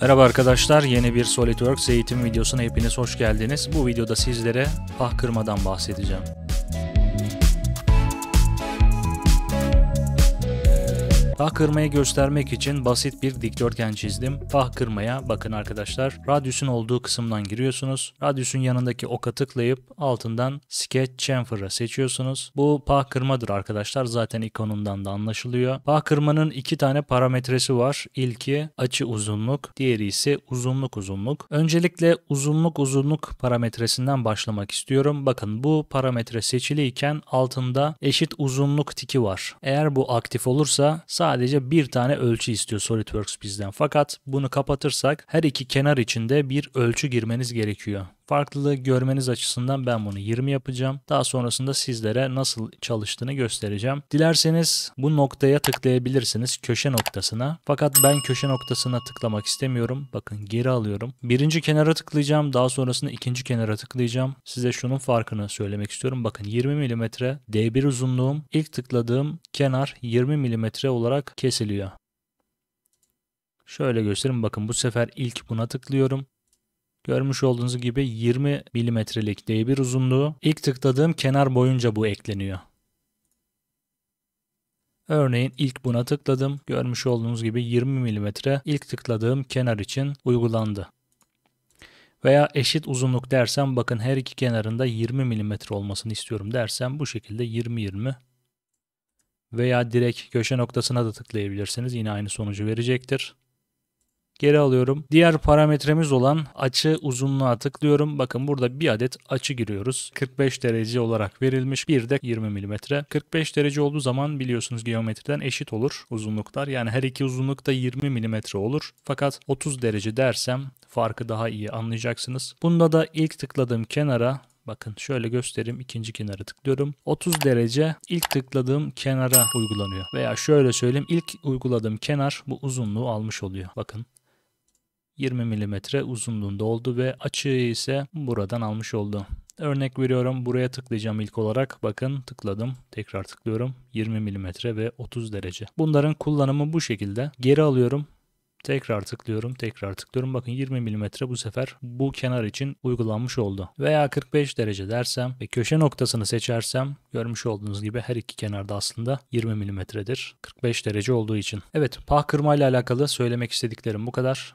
Merhaba arkadaşlar, yeni bir SolidWorks eğitim videosuna hepiniz hoş geldiniz. Bu videoda sizlere pah kırmadan bahsedeceğim. Fah kırmaya göstermek için basit bir dikdörtgen çizdim. Fah kırmaya bakın arkadaşlar. Radyüsün olduğu kısımdan giriyorsunuz. Radyüsün yanındaki oka tıklayıp altından Sketch Chamfer'ı seçiyorsunuz. Bu pah kırmadır arkadaşlar. Zaten ikonundan da anlaşılıyor. Pah kırmanın iki tane parametresi var. İlki açı uzunluk, diğeri ise uzunluk uzunluk. Öncelikle uzunluk uzunluk parametresinden başlamak istiyorum. Bakın bu parametre seçiliyken altında eşit uzunluk tiki var. Eğer bu aktif olursa sadece sadece bir tane ölçü istiyor SolidWorks bizden. Fakat bunu kapatırsak her iki kenar içinde bir ölçü girmeniz gerekiyor. Farklılığı görmeniz açısından ben bunu 20 yapacağım. Daha sonrasında sizlere nasıl çalıştığını göstereceğim. Dilerseniz bu noktaya tıklayabilirsiniz köşe noktasına. Fakat ben köşe noktasına tıklamak istemiyorum. Bakın geri alıyorum. Birinci kenara tıklayacağım. Daha sonrasında ikinci kenara tıklayacağım. Size şunun farkını söylemek istiyorum. Bakın 20 mm D1 uzunluğum. İlk tıkladığım kenar 20 mm olarak kesiliyor. Şöyle göstereyim bakın bu sefer ilk buna tıklıyorum. Görmüş olduğunuz gibi 20 milimetrelik D1 uzunluğu. İlk tıkladığım kenar boyunca bu ekleniyor. Örneğin ilk buna tıkladım. Görmüş olduğunuz gibi 20 milimetre ilk tıkladığım kenar için uygulandı. Veya eşit uzunluk dersem bakın her iki kenarında 20 milimetre olmasını istiyorum dersem bu şekilde 20-20 veya direkt köşe noktasına da tıklayabilirsiniz. Yine aynı sonucu verecektir geri alıyorum. Diğer parametremiz olan açı uzunluğa tıklıyorum. Bakın burada bir adet açı giriyoruz. 45 derece olarak verilmiş. Bir de 20 mm. 45 derece olduğu zaman biliyorsunuz geometriden eşit olur uzunluklar. Yani her iki uzunluk da 20 mm olur. Fakat 30 derece dersem farkı daha iyi anlayacaksınız. Bunda da ilk tıkladığım kenara Bakın şöyle göstereyim. ikinci kenarı tıklıyorum. 30 derece ilk tıkladığım kenara uygulanıyor. Veya şöyle söyleyeyim. ilk uyguladığım kenar bu uzunluğu almış oluyor. Bakın 20 mm uzunluğunda oldu ve açığı ise buradan almış oldu. Örnek veriyorum buraya tıklayacağım ilk olarak. Bakın tıkladım. Tekrar tıklıyorum. 20 mm ve 30 derece. Bunların kullanımı bu şekilde. Geri alıyorum. Tekrar tıklıyorum, tekrar tıklıyorum. Bakın 20 mm bu sefer bu kenar için uygulanmış oldu. Veya 45 derece dersem ve köşe noktasını seçersem görmüş olduğunuz gibi her iki kenarda aslında 20 mm'dir. 45 derece olduğu için. Evet, pah kırma ile alakalı söylemek istediklerim bu kadar.